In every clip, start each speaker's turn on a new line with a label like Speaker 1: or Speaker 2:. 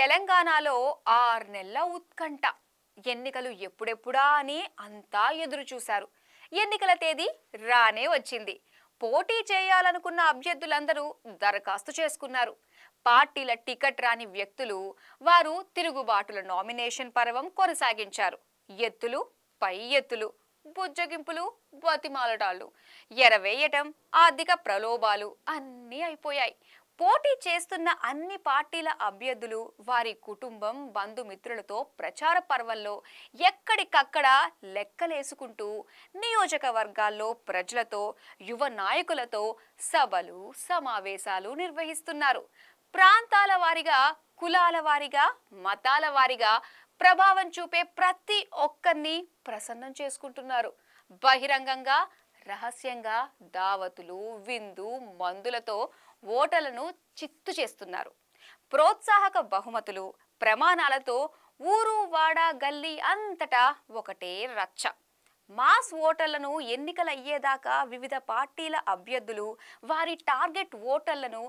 Speaker 1: తెలంగాణలో ఆరు నెలల ఉత్కంఠ ఎన్నికలు ఎప్పుడెప్పుడా అని అంతా ఎదురు చూశారు ఎన్నికల తేదీ రానే వచ్చింది పోటీ చేయాలనుకున్న అభ్యర్థులందరూ దరఖాస్తు చేసుకున్నారు పార్టీల టికెట్ రాని వ్యక్తులు వారు తిరుగుబాటుల నామినేషన్ పర్వం కొనసాగించారు ఎత్తులు పై ఎత్తులు బుజ్జగింపులు బతిమాలటాలు ఎరవేయటం ఆర్థిక ప్రలోభాలు అన్నీ అయిపోయాయి పోటీ చేస్తున్న అన్ని పార్టీల అభ్యర్థులు వారి కుటుంబం బంధుమిత్రులతో ప్రచార పర్వంలో ఎక్కడికక్కడ లెక్కలేసుకుంటూ నియోజకవర్గాల్లో ప్రజలతో యువ నాయకులతో సభలు సమావేశాలు నిర్వహిస్తున్నారు ప్రాంతాల వారిగా కులాల వారిగా మతాల వారిగా ప్రభావం చూపే ప్రతి ఒక్కరిని ప్రసన్నం చేసుకుంటున్నారు బహిరంగంగా రహస్యంగా దావతులు విందు మందులతో ఓటలను చిత్తు చేస్తున్నారు ప్రోత్సాహక బహుమతులు ప్రమాణాలతో ఊరు వాడ గల్లీ అంతటా ఒకటే రచ్చ మాస్ ఓటర్లను ఎన్నికలు అయ్యేదాకా వివిధ పార్టీల అభ్యర్థులు వారి టార్గెట్ ఓటర్లను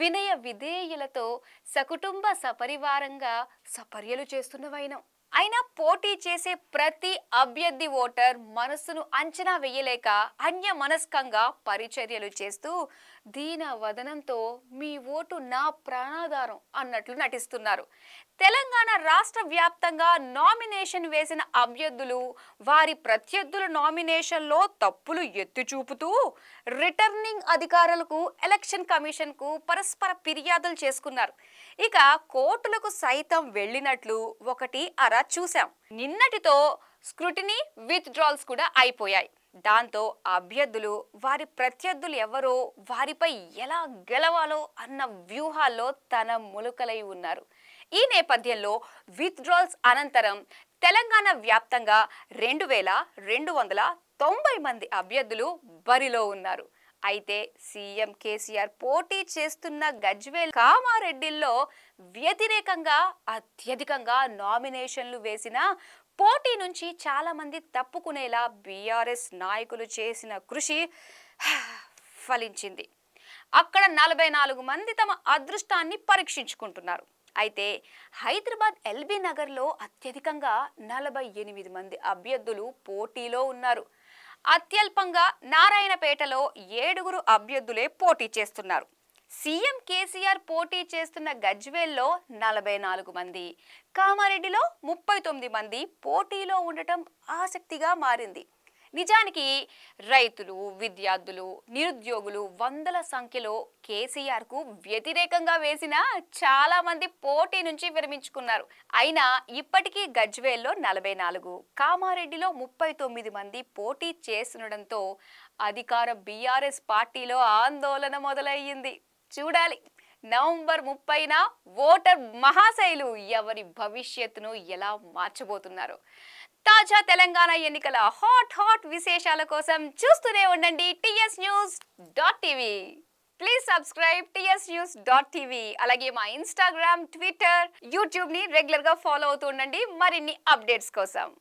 Speaker 1: వినయ విధేయులతో సకుటుంబ సపరివారంగా సపర్యలు చేస్తున్నవైనం అయినా పోటీ చేసే ప్రతి అభ్యర్థి ఓటర్ మనస్సును అంచనా వేయలేక అన్య మనస్కంగా పరిచర్యలు చేస్తూ దీన వదనంతో మీ ఓటు నా ప్రాణాధారం అన్నట్లు నటిస్తున్నారు తెలంగాణ రాష్ట్ర వ్యాప్తంగా నామినేషన్ వేసిన అభ్యర్థులు వారి ప్రత్యర్థుల నామినేషన్లో తప్పులు ఎత్తి చూపుతూ రిటర్నింగ్ అధికారులకు ఎలక్షన్ కమిషన్కు పరస్పర ఫిర్యాదులు చేసుకున్నారు ఇక కోర్టులకు సైతం వెళ్ళినట్లు ఒకటి అర చూశాం నిన్నటితో స్క్రూటినీ విత్డ్రాల్స్ కూడా అయిపోయాయి దాంతో అభ్యర్థులు వారి ప్రత్యర్థులు ఎవరో వారిపై ఎలా గెలవాలో అన్న వ్యూహాల్లో తన ములుకలై ఉన్నారు ఈ నేపథ్యంలో విత్డ్రాల్స్ అనంతరం తెలంగాణ వ్యాప్తంగా రెండు వేల రెండు వందల తొంభై మంది అభ్యర్థులు బరిలో ఉన్నారు అయితే సీఎం కేసీఆర్ పోటీ చేస్తున్న గజ్వేల్ కామారెడ్డిల్లో వ్యతిరేకంగా అత్యధికంగా నామినేషన్లు వేసిన పోటీ నుంచి చాలామంది తప్పుకునేలా బీఆర్ఎస్ నాయకులు చేసిన కృషి ఫలించింది అక్కడ నలభై నాలుగు మంది తమ అదృష్టాన్ని పరీక్షించుకుంటున్నారు అయితే హైదరాబాద్ ఎల్బీ నగర్లో అత్యధికంగా నలభై ఎనిమిది మంది అభ్యర్థులు పోటీలో ఉన్నారు అత్యల్పంగా నారాయణపేటలో ఏడుగురు అభ్యర్థులే పోటీ చేస్తున్నారు సీఎం కేసీఆర్ పోటీ చేస్తున్న గజ్వేల్లో నలభై నాలుగు మంది కామారెడ్డిలో ముప్పై తొమ్మిది మంది పోటీలో ఉండటం ఆసక్తిగా మారింది నిజానికి రైతులు విద్యార్థులు నిరుద్యోగులు వందల సంఖ్యలో కేసీఆర్కు వ్యతిరేకంగా వేసిన చాలామంది పోటీ నుంచి విరమించుకున్నారు అయినా ఇప్పటికీ గజ్వేల్లో నలభై నాలుగు కామారెడ్డిలో ముప్పై తొమ్మిది మంది పోటీ చేస్తుండడంతో అధికార బీఆర్ఎస్ పార్టీలో ఆందోళన మొదలయ్యింది చూడాలి నవంబర్ ముప్పైన ఓటర్ మహాశైలు ఎవరి భవిష్యత్తును ఎలా మార్చబోతున్నారు తాజా తెలంగాణ ఎన్నికల హాట్ హాట్ విశేషాల కోసం చూస్తూనే ఉండండి TS news dot TV please subscribe TS news dot TV అలాగే మా ఇన్స్టాగ్రామ్ ట్విట్టర్ యూట్యూబ్ ని రెగ్యులర్ గా ఫాలో అవుతూ ఉండండి మరిన్ని అప్డేట్స్ కోసం